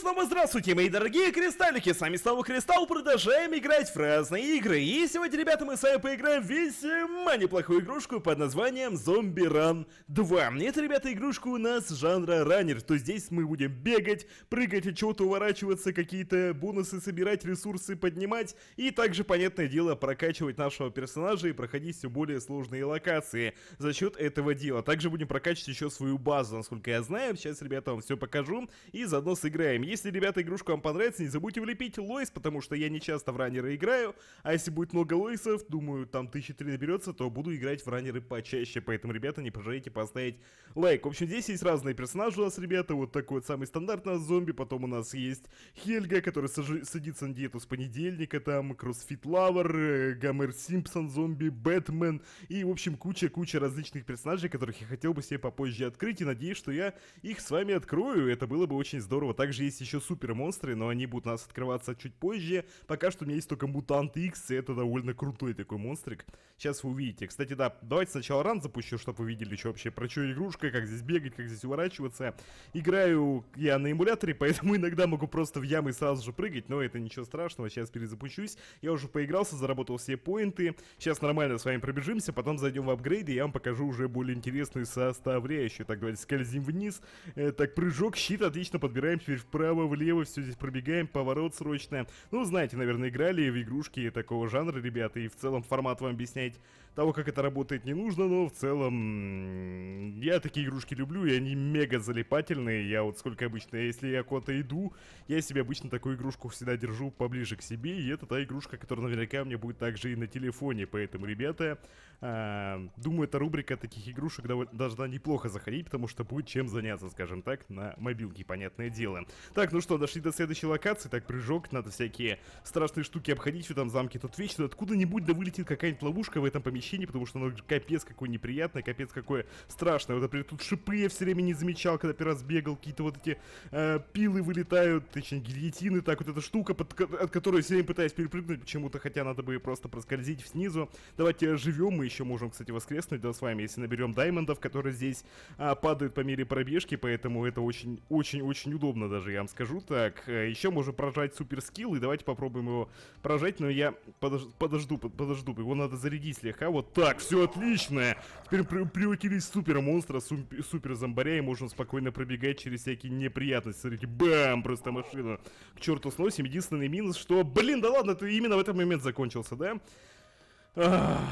снова здравствуйте, мои дорогие кристаллики! С вами снова Кристалл, продолжаем играть в разные игры. И сегодня, ребята, мы с вами поиграем в весьма неплохую игрушку под названием Зомби Ран 2. Это, ребята, игрушка у нас жанра раннер, то здесь мы будем бегать, прыгать и чего-то уворачиваться, какие-то бонусы собирать, ресурсы поднимать, и также, понятное дело, прокачивать нашего персонажа и проходить все более сложные локации за счет этого дела. Также будем прокачивать еще свою базу, насколько я знаю. Сейчас, ребята, вам все покажу и заодно сыграем. Если, ребята, игрушка вам понравится, не забудьте влепить Лойс, потому что я не часто в раннеры играю, а если будет много Лойсов, думаю, там тысячи три наберется, то буду играть в раннеры почаще, поэтому, ребята, не пожалейте поставить лайк. В общем, здесь есть разные персонажи у нас, ребята, вот такой вот самый стандартный зомби, потом у нас есть Хельга, который садится на диету с понедельника, там Кроссфит Лавр, э, Гомер Симпсон зомби, Бэтмен и, в общем, куча-куча различных персонажей, которых я хотел бы себе попозже открыть и надеюсь, что я их с вами открою, это было бы очень здорово. Также есть есть еще супер монстры, но они будут у нас открываться чуть позже. Пока что у меня есть только мутант X, и это довольно крутой такой монстрик. Сейчас вы увидите. Кстати, да, давайте сначала ран запущу, чтобы вы видели, что вообще, про что игрушка, как здесь бегать, как здесь уворачиваться. Играю я на эмуляторе, поэтому иногда могу просто в ямы сразу же прыгать, но это ничего страшного, сейчас перезапущусь. Я уже поигрался, заработал все поинты. Сейчас нормально с вами пробежимся, потом зайдем в апгрейды, и я вам покажу уже более интересные составляющие. Так, давайте скользим вниз. Э, так, прыжок, щит, отлично, подбираем теперь вправо вправо, влево, все здесь пробегаем, поворот срочно. Ну, знаете, наверное, играли в игрушки такого жанра, ребята, и в целом формат вам объяснять того, как это работает, не нужно, но в целом я такие игрушки люблю, и они мега залипательные. Я вот сколько обычно, если я куда-то иду, я себе обычно такую игрушку всегда держу поближе к себе, и это та игрушка, которая наверняка у меня будет также и на телефоне. Поэтому, ребята, э, думаю, эта рубрика таких игрушек должна неплохо заходить, потому что будет чем заняться, скажем так, на мобилке, понятное дело. Так, ну что, дошли до следующей локации. Так, прыжок, надо всякие страшные штуки обходить в этом замке. Тут вечно откуда-нибудь да вылетит какая-нибудь ловушка в этом помещении помещении, потому что оно капец какое неприятное, капец какое страшное. Вот, например, тут шипы я все время не замечал, когда первый раз бегал, какие-то вот эти э, пилы вылетают, точнее, гильотины, так вот эта штука, под, от которой все время пытаюсь перепрыгнуть почему-то, хотя надо бы просто проскользить снизу. Давайте э, живем, мы еще можем, кстати, воскреснуть, да, с вами, если наберем даймондов, которые здесь а, падают по мере пробежки, поэтому это очень-очень-очень удобно даже, я вам скажу. Так, э, еще можем прожать супер скилл, и давайте попробуем его прожать, но я подож подожду, под подожду, его надо зарядить слегка, вот так, все отлично. Теперь при превратились в супер монстра, супер зомбаря, и можно спокойно пробегать через всякие неприятности. Смотрите, бам, просто машина. К черту сносим. Единственный минус, что, блин, да ладно, ты именно в этот момент закончился, да?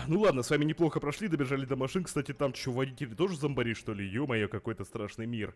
ну ладно, с вами неплохо прошли, добежали до машин. Кстати, там что, водители тоже зомбари, что ли? Ё-моё, какой-то страшный мир.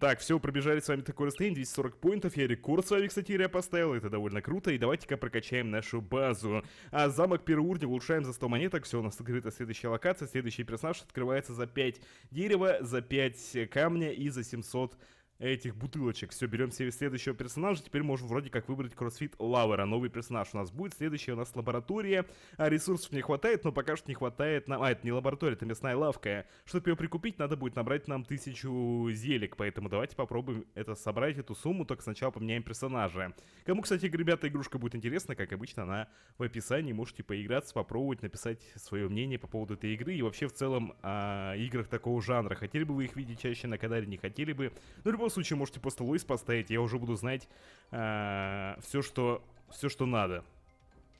так, все, пробежали с вами такое расстояние, 240 поинтов. Я рекорд с вами, кстати, я поставил, это довольно круто. И давайте-ка прокачаем нашу базу. А замок первого уровня улучшаем за 100 монеток. Все, у нас открыта следующая локация. Следующий персонаж открывается за 5 дерева, за 5 э, камня и за 700 этих бутылочек. Все, берем себе следующего персонажа. Теперь можем вроде как выбрать кроссфит Лавера. Новый персонаж у нас будет. Следующая у нас лаборатория. А ресурсов не хватает, но пока что не хватает нам... А, это не лаборатория, это мясная лавка. Чтобы ее прикупить, надо будет набрать нам тысячу зелек. Поэтому давайте попробуем это собрать, эту сумму. Только сначала поменяем персонажа. Кому, кстати, ребята, игрушка будет интересна, как обычно, она в описании. Можете поиграться, попробовать, написать свое мнение по поводу этой игры. И вообще в целом о а, играх такого жанра. Хотели бы вы их видеть чаще на кадаре не хотели бы. Ну, любом любом случае можете просто Луис поставить, я уже буду знать э, все, что, все, что надо.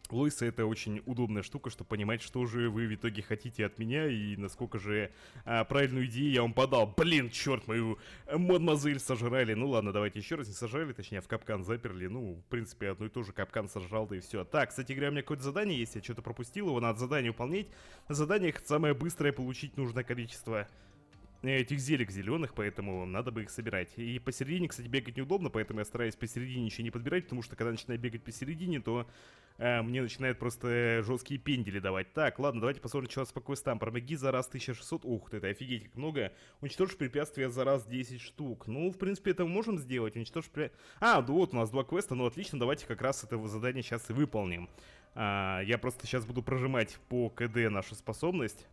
Луиса это очень удобная штука, чтобы понимать, что же вы в итоге хотите от меня и насколько же а, правильную идею я вам подал. Блин, черт, мою мадемуазель сожрали. Ну ладно, давайте еще раз не сожрали, точнее а в капкан заперли. Ну, в принципе, одно и то же капкан сожрал, да и все. Так, кстати говоря, у меня какое-то задание есть, я что-то пропустил, его надо задание выполнять. На заданиях самое быстрое получить нужное количество этих зелек зеленых, поэтому надо бы их собирать. И посередине, кстати, бегать неудобно, поэтому я стараюсь посередине ничего не подбирать, потому что когда начинаю бегать посередине, то э, мне начинают просто э, жесткие пендели давать. Так, ладно, давайте посмотрим, что у нас по квестам. Промоги за раз 1600, ух ты, это офигеть как много. Уничтожь препятствия за раз 10 штук. Ну, в принципе, это мы можем сделать, уничтожь препятствия. А, да вот у нас два квеста, ну отлично, давайте как раз это задание сейчас и выполним. А, я просто сейчас буду прожимать по КД нашу способность.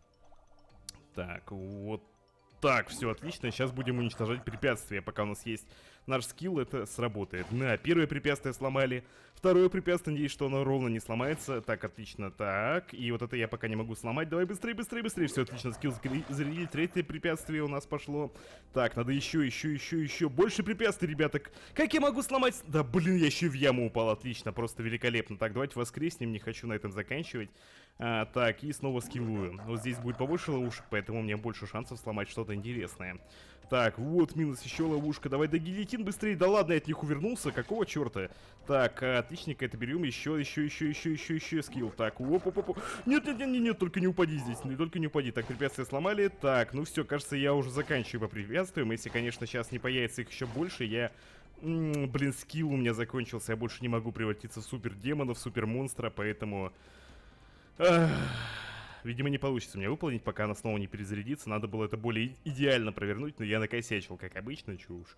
Так, вот так, все отлично. Сейчас будем уничтожать препятствия, пока у нас есть наш скилл это сработает. На, ну, первое препятствие сломали. Второе препятствие, надеюсь, что оно ровно не сломается. Так, отлично, так. И вот это я пока не могу сломать. Давай быстрее, быстрее, быстрее. Все, отлично, скилл зарядили. Третье препятствие у нас пошло. Так, надо еще, еще, еще, еще. Больше препятствий, ребяток. Как я могу сломать? Да, блин, я еще в яму упал. Отлично, просто великолепно. Так, давайте воскреснем. Не хочу на этом заканчивать. А, так, и снова скиллую. Вот здесь будет побольше ловушек, поэтому у меня больше шансов сломать что-то интересное. Так, вот, минус еще ловушка. Давай, да гильотин быстрее. Да ладно, я от них увернулся. Какого черта? Так, э, отличненько, это берем. Еще, еще, еще, еще, еще, еще скилл. Так, оп, оп, оп. Нет, нет, нет, нет, нет, только не упади здесь. Только не упади. Так, препятствия сломали. Так, ну все, кажется, я уже заканчиваю по препятствиям. Если, конечно, сейчас не появится их еще больше, я М -м, блин, скилл у меня закончился, я больше не могу превратиться в супер демона, в супер монстра, поэтому... Ах... Видимо, не получится мне выполнить, пока она снова не перезарядится. Надо было это более идеально провернуть, но я накосячил, как обычно, чушь.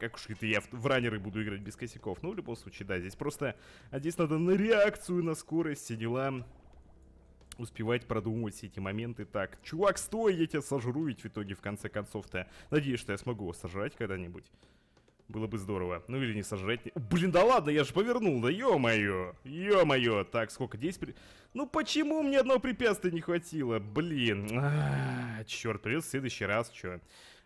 Как уж это я в, в раннеры буду играть без косяков. Ну, в любом случае, да, здесь просто... А здесь надо на реакцию, на скорость, все дела. Успевать продумывать все эти моменты. Так, чувак, стой, я тебя сожру ведь в итоге, в конце концов-то. Надеюсь, что я смогу его сожрать когда-нибудь. Было бы здорово. Ну или не сожрать. Блин, да ладно, я же повернул, да ё-моё. Ё-моё. Так, сколько? 10... Ну почему мне одного препятствия не хватило? Блин. А, черт, придется в следующий раз, что.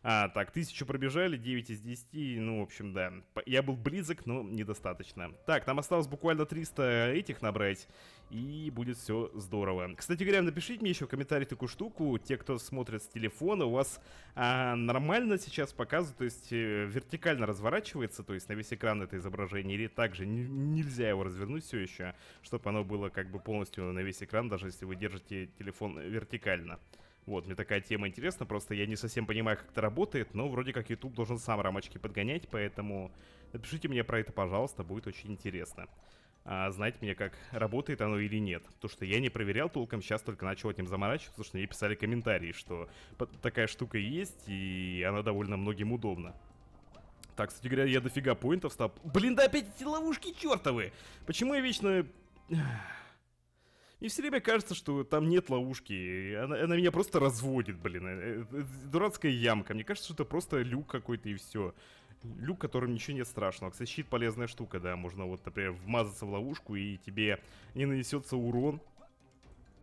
А, так, тысячу пробежали, 9 из 10, ну, в общем, да. Я был близок, но недостаточно. Так, нам осталось буквально 300 этих набрать, и будет все здорово. Кстати говоря, напишите мне еще в комментариях такую штуку, те, кто смотрит с телефона, у вас а, нормально сейчас показывают, то есть э, вертикально разворачивается, то есть на весь экран это изображение, или также нельзя его развернуть все еще, чтобы оно было как бы полностью на весь экран, даже если вы держите телефон вертикально. Вот, мне такая тема интересна, просто я не совсем понимаю, как это работает, но вроде как YouTube должен сам рамочки подгонять, поэтому напишите мне про это, пожалуйста, будет очень интересно. А, знать мне, как работает оно или нет. То, что я не проверял толком, сейчас только начал этим заморачиваться, потому что мне писали комментарии, что такая штука есть, и она довольно многим удобна. Так, кстати говоря, я дофига поинтов стал... Блин, да опять эти ловушки чертовы! Почему я вечно... И все время кажется, что там нет ловушки. Она, она меня просто разводит, блин. Э, э, дурацкая ямка. Мне кажется, что это просто люк какой-то и все. Люк, которым ничего нет страшного. Кстати, щит полезная штука, да. Можно вот, например, вмазаться в ловушку и тебе не нанесется урон.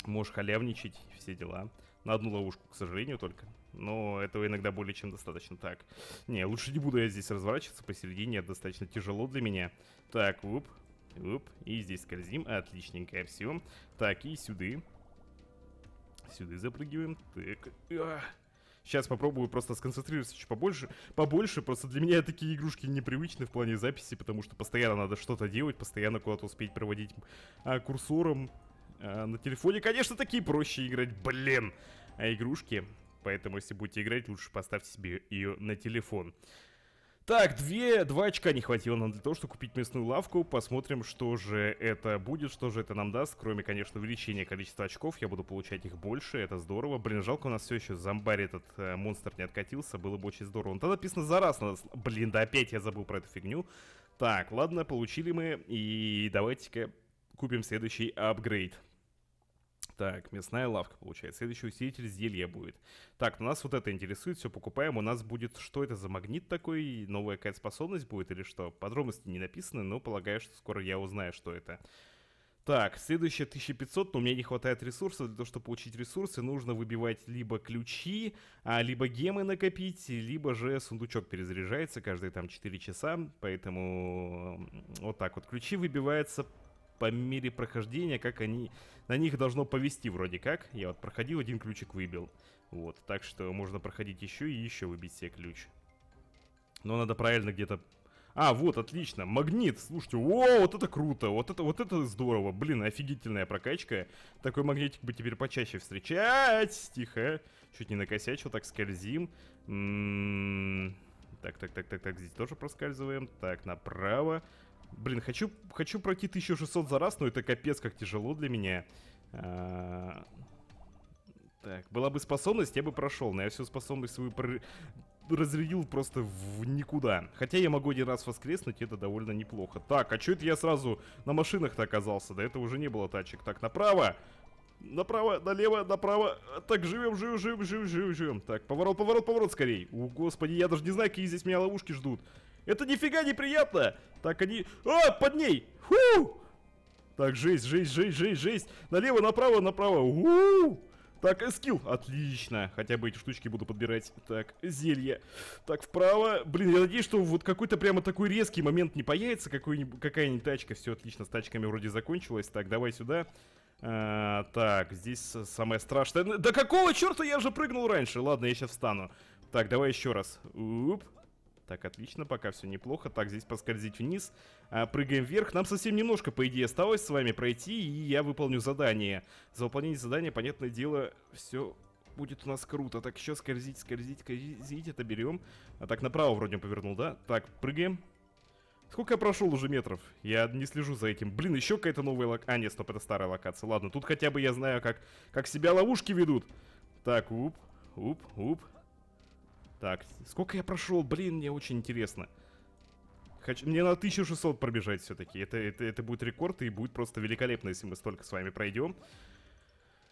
Можешь халявничать, все дела. На одну ловушку, к сожалению, только. Но этого иногда более чем достаточно. Так, не, лучше не буду я здесь разворачиваться посередине. достаточно тяжело для меня. Так, вуп, Оп, и здесь скользим, отличненько, все. Так, и сюда. Сюда запрыгиваем. Так, Сейчас а. попробую просто сконцентрироваться чуть побольше. Побольше, просто для меня такие игрушки непривычны в плане записи, потому что постоянно надо что-то делать, постоянно куда-то успеть проводить а, курсором. А, на телефоне, конечно, такие проще играть, блин, а игрушки. Поэтому, если будете играть, лучше поставьте себе ее на телефон. Так, две, два очка не хватило нам для того, чтобы купить местную лавку. Посмотрим, что же это будет, что же это нам даст. Кроме, конечно, увеличения количества очков, я буду получать их больше, это здорово. Блин, жалко, у нас все еще зомбарь этот э, монстр не откатился, было бы очень здорово. Но там написано за раз надо... Блин, да опять я забыл про эту фигню. Так, ладно, получили мы, и давайте-ка купим следующий апгрейд. Так, мясная лавка, получается. Следующий усилитель зелья будет. Так, ну нас вот это интересует, все покупаем. У нас будет, что это за магнит такой? Новая какая-то способность будет или что? Подробности не написаны, но полагаю, что скоро я узнаю, что это. Так, следующее 1500, но у меня не хватает ресурсов. Для того, чтобы получить ресурсы, нужно выбивать либо ключи, а, либо гемы накопить, либо же сундучок перезаряжается каждые там 4 часа. Поэтому вот так вот. Ключи выбиваются по мере прохождения, как они... На них должно повести вроде как. Я вот проходил, один ключик выбил. Вот, так что можно проходить еще и еще выбить себе ключ. Но надо правильно где-то... А, вот, отлично, магнит, слушайте, о, вот это круто, вот это, вот это здорово, блин, офигительная прокачка. Такой магнитик бы теперь почаще встречать, тихо, чуть не накосячил, так скользим. М -м -м. Так, так, так, так, так, здесь тоже проскальзываем. Так, направо. Блин, хочу, хочу пройти 1600 за раз, но это капец как тяжело для меня. А, так, была бы способность, я бы прошел, но я всю способность свою пр... разрядил просто в никуда. Хотя я могу один раз воскреснуть, это довольно неплохо. Так, а что это я сразу на машинах-то оказался? Да это уже не было тачек. Так, направо! Направо, налево, направо. Так, живем, живем, живем, живем, живем, живем. Так, поворот, поворот, поворот скорей. О, господи, я даже не знаю, какие здесь меня ловушки ждут. Это нифига неприятно! Так, они... А, под ней! Фу! Так, жизнь, жизнь, жизнь, жизнь, жизнь! Налево, направо, направо. У -у -у. Так, э, скилл. Отлично. Хотя бы эти штучки буду подбирать. Так, зелье. Так, вправо. Блин, я надеюсь, что вот какой-то прямо такой резкий момент не появится. Какая-нибудь тачка. Все отлично, с тачками вроде закончилось. Так, давай сюда. А, так, здесь самое страшное. Да какого черта я уже прыгнул раньше? Ладно, я сейчас встану. Так, давай еще раз. Уп. Так, отлично, пока все неплохо. Так, здесь поскользить вниз. А, прыгаем вверх. Нам совсем немножко, по идее, осталось с вами пройти, и я выполню задание. За выполнение задания, понятное дело, все будет у нас круто. Так, еще скользить, скользить, скользить, это берем. А так, направо вроде повернул, да? Так, прыгаем. Сколько я прошел уже метров? Я не слежу за этим. Блин, еще какая-то новая локация. А, нет, стоп, это старая локация. Ладно, тут хотя бы я знаю, как, как себя ловушки ведут. Так, уп, уп, уп. Так, сколько я прошел? Блин, мне очень интересно. Хочу... Мне на 1600 пробежать все-таки. Это, это, это будет рекорд и будет просто великолепно, если мы столько с вами пройдем.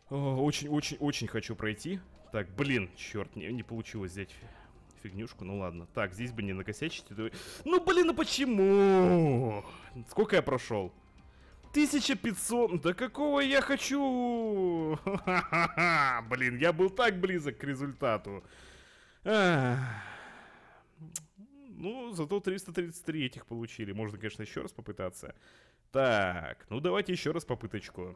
Очень-очень-очень хочу пройти. Так, блин, черт, не, не получилось взять фигнюшку, ну ладно. Так, здесь бы не накосячить. То... Ну блин, а почему? Сколько я прошел? 1500, да какого я хочу? Блин, я был так близок к результату. Ну, зато 333 этих получили. Можно, конечно, еще раз попытаться. Так, ну давайте еще раз попыточку.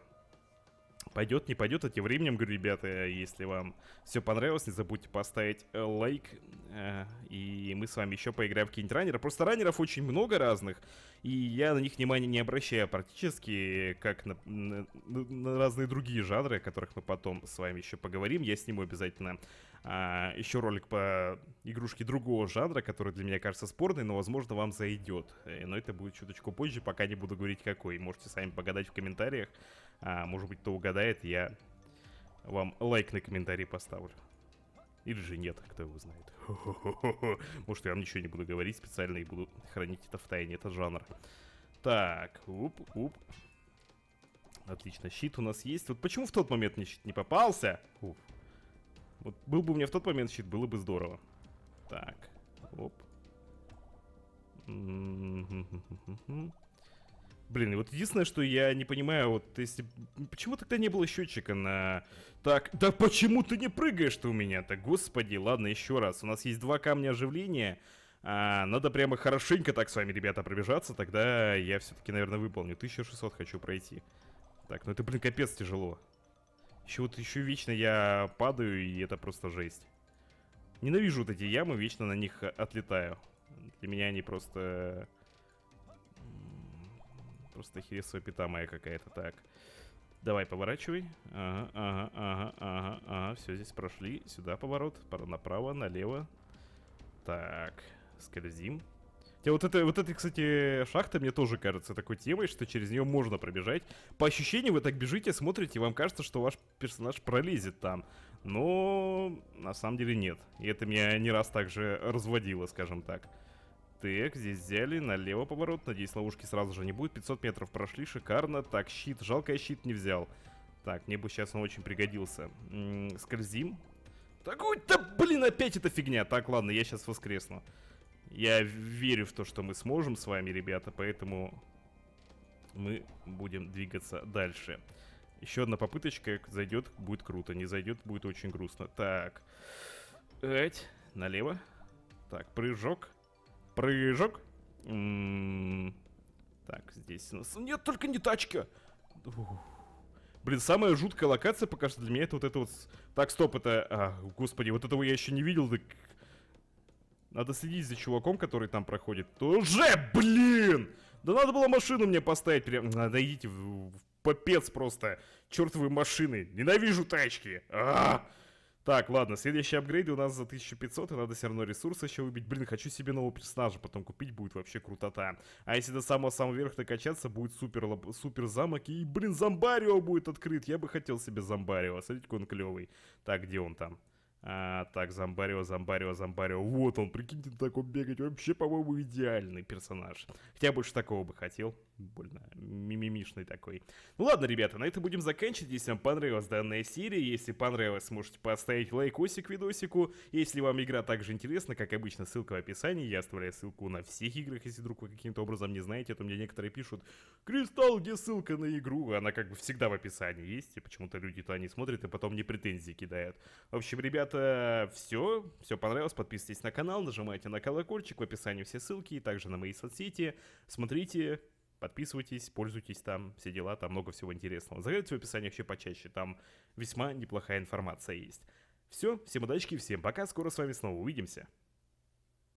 Пойдет, не пойдет, а тем временем, говорю, ребята, если вам все понравилось, не забудьте поставить э, лайк, э, и мы с вами еще поиграем в какие-нибудь раннеры. Просто раннеров очень много разных, и я на них внимания не обращаю практически, как на, на, на разные другие жанры, о которых мы потом с вами еще поговорим. Я сниму обязательно а, еще ролик по игрушке другого жанра, который для меня кажется спорный, но, возможно, вам зайдет. Э, но это будет чуточку позже, пока не буду говорить какой. Можете сами погадать в комментариях. А, может быть, кто угадает, я вам лайк на комментарий поставлю. Или же нет, кто его знает. Может, я вам ничего не буду говорить специально и буду хранить это в тайне, это жанр. Так, уп, уп. Отлично, щит у нас есть. Вот почему в тот момент мне щит не попался? Уф, вот был бы у меня в тот момент щит, было бы здорово. Так, оп. Блин, и вот единственное, что я не понимаю, вот если... Почему тогда не было счетчика на... Так, да почему ты не прыгаешь-то у меня Так, Господи, ладно, еще раз. У нас есть два камня оживления. А, надо прямо хорошенько так с вами, ребята, пробежаться, тогда я все-таки, наверное, выполню. 1600 хочу пройти. Так, ну это, блин, капец тяжело. Еще вот еще вечно я падаю, и это просто жесть. Ненавижу вот эти ямы, вечно на них отлетаю. Для меня они просто... Просто хересовая пята моя какая-то, так. Давай, поворачивай. Ага, ага, ага, ага, ага. Все, здесь прошли. Сюда поворот. Направо, налево. Так, скользим. Хотя вот это, вот это, кстати, шахта мне тоже кажется такой темой, что через нее можно пробежать. По ощущению вы так бежите, смотрите, и вам кажется, что ваш персонаж пролезет там. Но на самом деле нет. И это меня не раз также разводило, скажем так. Так, здесь взяли, налево поворот, надеюсь, ловушки сразу же не будет. 500 метров прошли, шикарно. Так, щит, жалко я щит не взял. Так, мне бы сейчас он очень пригодился. М -м, скользим. Такой, да блин, опять эта фигня. Так, ладно, я сейчас воскресну. Я верю в то, что мы сможем с вами, ребята, поэтому мы будем двигаться дальше. Еще одна попыточка, зайдет, будет круто, не зайдет, будет очень грустно. Так, эть, налево. Так, прыжок, прыжок. М -м -м. Так, здесь у нас... Нет, только не тачка! Блин, самая жуткая локация пока что для меня это вот это вот... Так, стоп, это... А, господи, вот этого я еще не видел, так надо следить за чуваком, который там проходит. Уже, блин! Да надо было машину мне поставить. Прям... Надо идите в, в попец просто. чертовые машины. Ненавижу тачки. А -а -а. Так, ладно, Следующий апгрейд у нас за 1500, и надо все равно ресурсы еще выбить. Блин, хочу себе нового персонажа, потом купить будет вообще крутота. А если до самого-самого верха накачаться, будет супер, лоб, супер замок, и, блин, зомбарио будет открыт. Я бы хотел себе зомбарио, смотрите, какой он клевый. Так, где он там? А, так, Зомбарио, Зомбарио, Зомбарио. Вот он, прикиньте, такой бегать. Вообще, по-моему, идеальный персонаж. Хотя я больше такого бы хотел больно мимимишный такой. Ну ладно, ребята, на этом будем заканчивать. Если вам понравилась данная серия, если понравилось, можете поставить лайкосик видосику. Если вам игра также интересна, как обычно, ссылка в описании. Я оставляю ссылку на всех играх, если вдруг вы каким-то образом не знаете. А то мне некоторые пишут, Кристалл, где ссылка на игру? Она как бы всегда в описании есть, и почему-то люди-то они смотрят и потом мне претензии кидают. В общем, ребята, все. Все понравилось, подписывайтесь на канал, нажимайте на колокольчик, в описании все ссылки, и также на мои соцсети. Смотрите, Подписывайтесь, пользуйтесь там, все дела, там много всего интересного. Заглядывайте в описание вообще почаще, там весьма неплохая информация есть. Все, всем удачи, всем пока, скоро с вами снова увидимся.